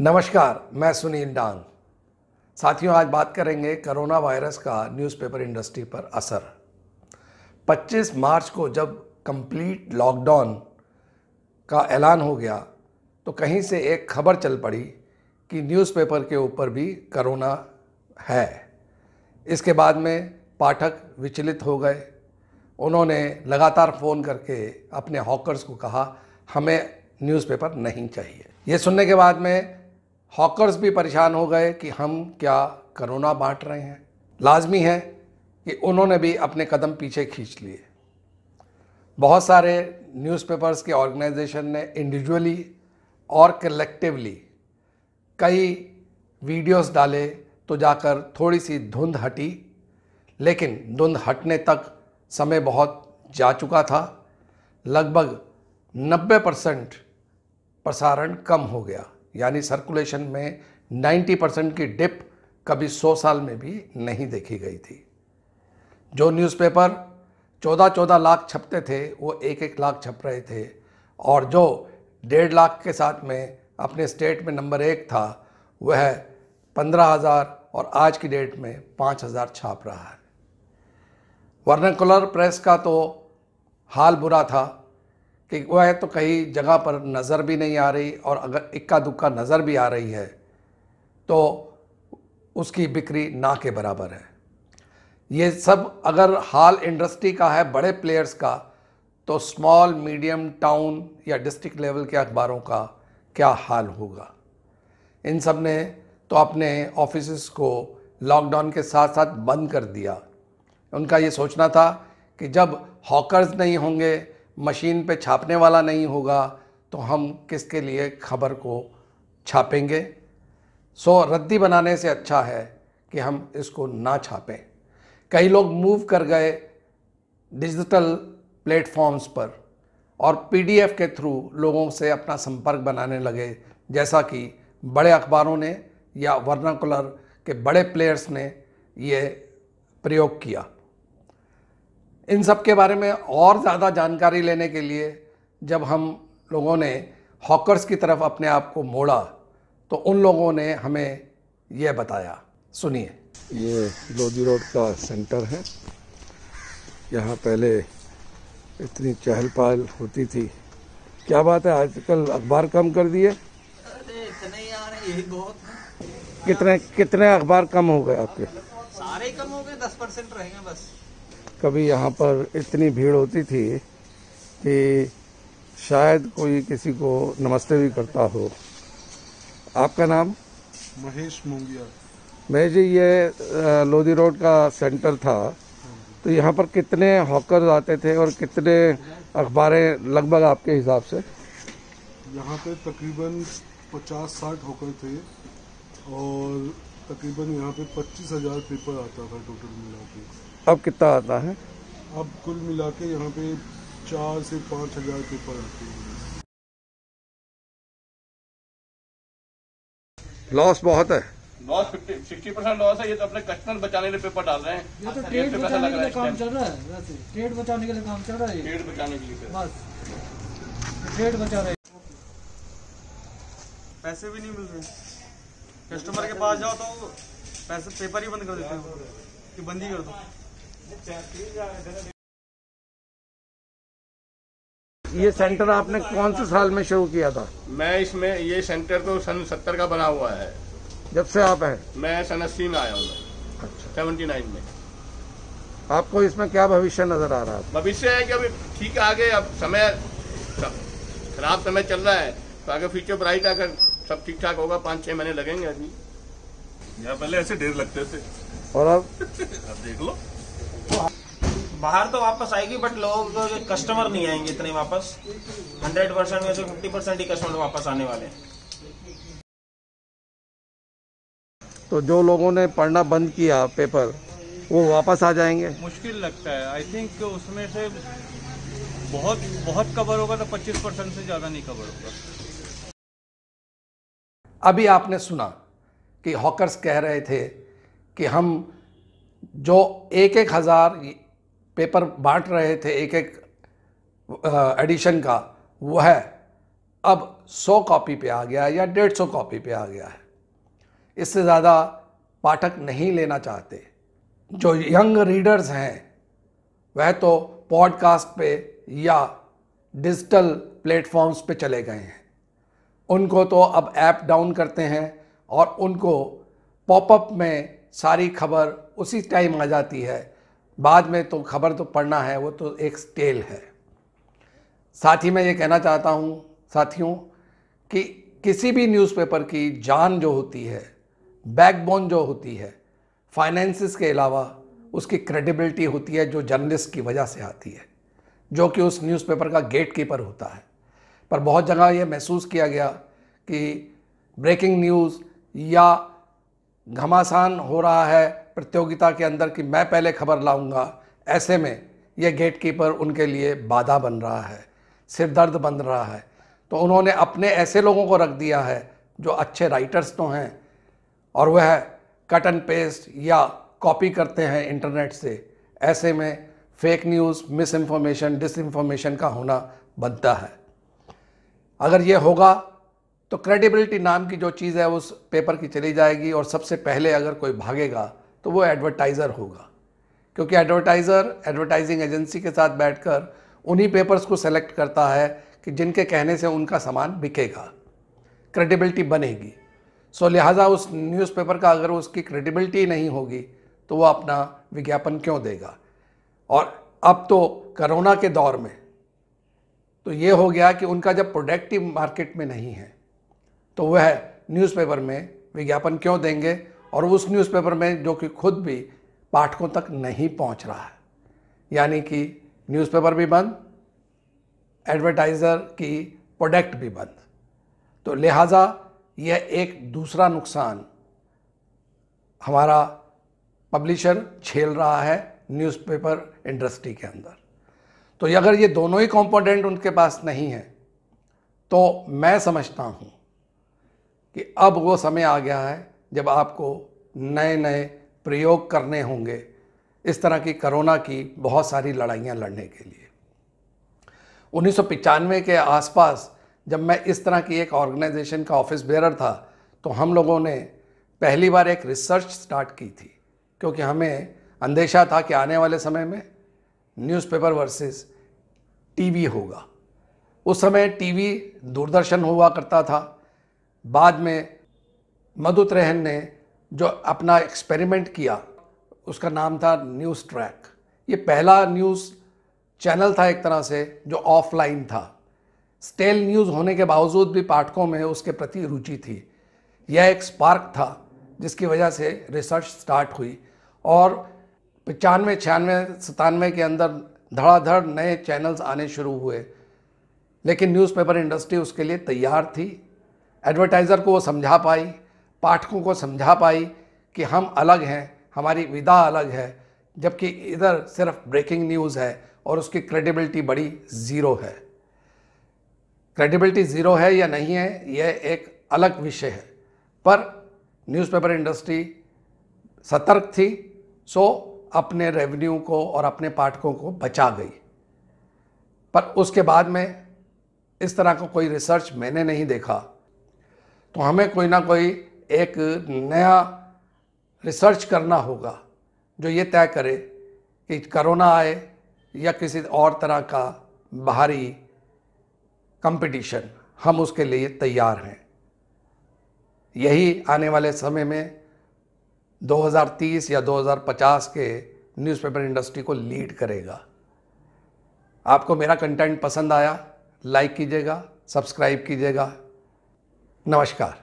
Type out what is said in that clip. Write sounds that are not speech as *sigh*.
नमस्कार मैं सुनील डांग साथियों आज बात करेंगे कोरोना वायरस का न्यूज़पेपर इंडस्ट्री पर असर 25 मार्च को जब कंप्लीट लॉकडाउन का ऐलान हो गया तो कहीं से एक खबर चल पड़ी कि न्यूज़पेपर के ऊपर भी कोरोना है इसके बाद में पाठक विचलित हो गए उन्होंने लगातार फ़ोन करके अपने हॉकर्स को कहा हमें न्यूज़पेपर नहीं चाहिए ये सुनने के बाद में हॉकर्स भी परेशान हो गए कि हम क्या करोना बांट रहे हैं लाजमी है कि उन्होंने भी अपने कदम पीछे खींच लिए बहुत सारे न्यूज़पेपर्स के ऑर्गेनाइजेशन ने इंडिविजुअली और कलेक्टिवली कई वीडियोस डाले तो जाकर थोड़ी सी धुंध हटी लेकिन धुंध हटने तक समय बहुत जा चुका था लगभग 90 परसेंट प्रसारण कम हो गया यानी सर्कुलेशन में 90 परसेंट की डिप कभी 100 साल में भी नहीं देखी गई थी जो न्यूज़पेपर 14-14 लाख छपते थे वो एक एक लाख छप रहे थे और जो डेढ़ लाख के साथ में अपने स्टेट में नंबर एक था वह पंद्रह हज़ार और आज की डेट में पाँच हज़ार छाप रहा है वर्नकुलर प्रेस का तो हाल बुरा था ठीक वह है तो कहीं जगह पर नज़र भी नहीं आ रही और अगर इक्का दुक्का नज़र भी आ रही है तो उसकी बिक्री ना के बराबर है ये सब अगर हाल इंडस्ट्री का है बड़े प्लेयर्स का तो स्मॉल मीडियम टाउन या डिस्ट्रिक्ट लेवल के अखबारों का क्या हाल होगा इन सब ने तो अपने ऑफिस को लॉकडाउन के साथ साथ बंद कर दिया उनका ये सोचना था कि जब हॉकर्स नहीं होंगे मशीन पे छापने वाला नहीं होगा तो हम किसके लिए खबर को छापेंगे सो रद्दी बनाने से अच्छा है कि हम इसको ना छापें कई लोग मूव कर गए डिजिटल प्लेटफॉर्म्स पर और पीडीएफ के थ्रू लोगों से अपना संपर्क बनाने लगे जैसा कि बड़े अखबारों ने या वर्नाकुलर के बड़े प्लेयर्स ने ये प्रयोग किया इन सब के बारे में और ज़्यादा जानकारी लेने के लिए जब हम लोगों ने हॉकर्स की तरफ अपने आप को मोड़ा तो उन लोगों ने हमें यह बताया सुनिए ये लोधी रोड का सेंटर है यहाँ पहले इतनी चहल पहल होती थी क्या बात है आजकल अखबार कम कर दिए कितने कितने अखबार कम हो गए आपके सारे कम हो गए दस परसेंट रहेंगे बस कभी यहाँ पर इतनी भीड़ होती थी कि शायद कोई किसी को नमस्ते भी करता हो आपका नाम महेश मुंगिया महेश जी ये लोधी रोड का सेंटर था तो यहाँ पर कितने हॉकर्स आते थे और कितने अखबारें लगभग आपके हिसाब से यहाँ पे तकरीबन 50-60 हॉकर थे और तकरीबन यहाँ पे पच्चीस हज़ार पेपर आता था टोटल मिला के अब कितना आता है अब कुल मिला के यहाँ पे चार से पाँच हजार के ऊपर आते हैं लॉस बहुत है लॉस सिक्सटी परसेंट लॉस है ये तो अपने कस्टमर बचाने के लिए पेपर डाल रहे हैं ये तो ट्रेड अच्छा, तो बचाने के लिए काम चल रहा है वैसे ट्रेड बचाने के लिए काम चल रहा है ट्रेड बचाने के लिए बस ट्रेड बचा रहे पैसे भी नहीं मिल रहे कस्टमर के पास जाओ तो पैसे पेपर ही बंद कर देते कि बंद ही कर दो ये सेंटर आपने कौन से साल में शुरू किया था मैं इसमें ये सेंटर तो सन सत्तर का बना हुआ है जब से आप हैं मैं सन अस्सी में आया हूँ अच्छा। सेवेंटी नाइन में आपको इसमें क्या भविष्य नजर आ रहा है भविष्य है कि अभी ठीक आगे अब समय खराब समय चल रहा है तो आगे फ्यूचर ब्राइट अगर सब ठीक ठाक होगा पाँच छह महीने लगेंगे अभी यहाँ पहले ऐसे ढेर लगते थे और अब *laughs* अब देख लो बाहर तो वापस आएगी बट लोग कस्टमर नहीं आएंगे इतने वापस 100 परसेंट में से 50 परसेंट ही कस्टमर वापस आने वाले तो जो लोगों ने पढ़ना बंद किया पेपर वो वापस आ जाएंगे मुश्किल लगता है आई थिंक उसमें से बहुत बहुत कवर होगा तो 25 परसेंट से ज़्यादा नहीं कवर होगा अभी आपने सुना कि हॉकर्स कह रहे थे कि हम जो एक एक हज़ार पेपर बांट रहे थे एक एक एडिशन का वह अब सौ कॉपी पे आ गया है या डेढ़ सौ कॉपी पे आ गया है इससे ज़्यादा पाठक नहीं लेना चाहते जो यंग रीडर्स हैं वह तो पॉडकास्ट पे या डिजिटल प्लेटफॉर्म्स पे चले गए हैं उनको तो अब ऐप डाउन करते हैं और उनको पॉपअप में सारी खबर उसी टाइम आ जाती है बाद में तो खबर तो पढ़ना है वो तो एक स्टेल है साथ ही मैं ये कहना चाहता हूँ साथियों कि किसी भी न्यूज़पेपर की जान जो होती है बैकबोन जो होती है फाइनेंसिस के अलावा उसकी क्रेडिबिलिटी होती है जो जर्नलिस्ट की वजह से आती है जो कि उस न्यूज़पेपर का गेट कीपर होता है पर बहुत जगह ये महसूस किया गया कि ब्रेकिंग न्यूज़ या घमासान हो रहा है प्रतियोगिता के अंदर कि मैं पहले खबर लाऊंगा ऐसे में यह गेटकीपर उनके लिए बाधा बन रहा है सिरदर्द बन रहा है तो उन्होंने अपने ऐसे लोगों को रख दिया है जो अच्छे राइटर्स तो हैं और वह कट एंड पेस्ट या कॉपी करते हैं इंटरनेट से ऐसे में फेक न्यूज़ मिस इन्फॉर्मेशन डिस का होना बनता है अगर ये होगा तो क्रेडिबिलिटी नाम की जो चीज़ है उस पेपर की चली जाएगी और सबसे पहले अगर कोई भागेगा तो वो एडवर्टाइज़र होगा क्योंकि एडवर्टाइज़र एडवर्टाइजिंग एजेंसी के साथ बैठकर उन्हीं पेपर्स को सेलेक्ट करता है कि जिनके कहने से उनका सामान बिकेगा क्रेडिबिलिटी बनेगी सो लिहाजा उस न्यूज़पेपर का अगर उसकी क्रेडिबिलिटी नहीं होगी तो वो अपना विज्ञापन क्यों देगा और अब तो करोना के दौर में तो ये हो गया कि उनका जब प्रोडक्ट ही मार्केट में नहीं है तो वह न्यूज़पेपर में विज्ञापन क्यों देंगे और उस न्यूज़पेपर में जो कि खुद भी पाठकों तक नहीं पहुंच रहा है यानी कि न्यूज़पेपर भी बंद एडवर्टाइज़र की प्रोडक्ट भी बंद तो लिहाजा यह एक दूसरा नुकसान हमारा पब्लिशर झेल रहा है न्यूज़पेपर इंडस्ट्री के अंदर तो अगर ये दोनों ही कंपोनेंट उनके पास नहीं है तो मैं समझता हूँ कि अब वो समय आ गया है जब आपको नए नए प्रयोग करने होंगे इस तरह की कोरोना की बहुत सारी लड़ाइयाँ लड़ने के लिए उन्नीस के आसपास जब मैं इस तरह की एक ऑर्गेनाइजेशन का ऑफिस बेरर था तो हम लोगों ने पहली बार एक रिसर्च स्टार्ट की थी क्योंकि हमें अंदेशा था कि आने वाले समय में न्यूज़पेपर वर्सेस टीवी होगा उस समय टीवी दूरदर्शन हुआ करता था बाद में मधु त्रहन ने जो अपना एक्सपेरिमेंट किया उसका नाम था न्यूज़ ट्रैक ये पहला न्यूज़ चैनल था एक तरह से जो ऑफलाइन था स्टेल न्यूज़ होने के बावजूद भी पाठकों में उसके प्रति रुचि थी यह एक स्पार्क था जिसकी वजह से रिसर्च स्टार्ट हुई और पचानवे छियानवे सतानवे के अंदर धड़ाधड़ नए चैनल्स आने शुरू हुए लेकिन न्यूज़पेपर इंडस्ट्री उसके लिए तैयार थी एडवर्टाइज़र को वो समझा पाई पाठकों को समझा पाई कि हम अलग हैं हमारी विदा अलग है जबकि इधर सिर्फ ब्रेकिंग न्यूज़ है और उसकी क्रेडिबिलिटी बड़ी ज़ीरो है क्रेडिबिलिटी ज़ीरो है या नहीं है यह एक अलग विषय है पर न्यूज़पेपर इंडस्ट्री सतर्क थी सो अपने रेवेन्यू को और अपने पाठकों को बचा गई पर उसके बाद में इस तरह का को कोई रिसर्च मैंने नहीं देखा तो हमें कोई ना कोई एक नया रिसर्च करना होगा जो ये तय करे कि करोना आए या किसी और तरह का बाहरी कंपटीशन हम उसके लिए तैयार हैं यही आने वाले समय में 2030 या 2050 के न्यूज़पेपर इंडस्ट्री को लीड करेगा आपको मेरा कंटेंट पसंद आया लाइक कीजिएगा सब्सक्राइब कीजिएगा Namaskar.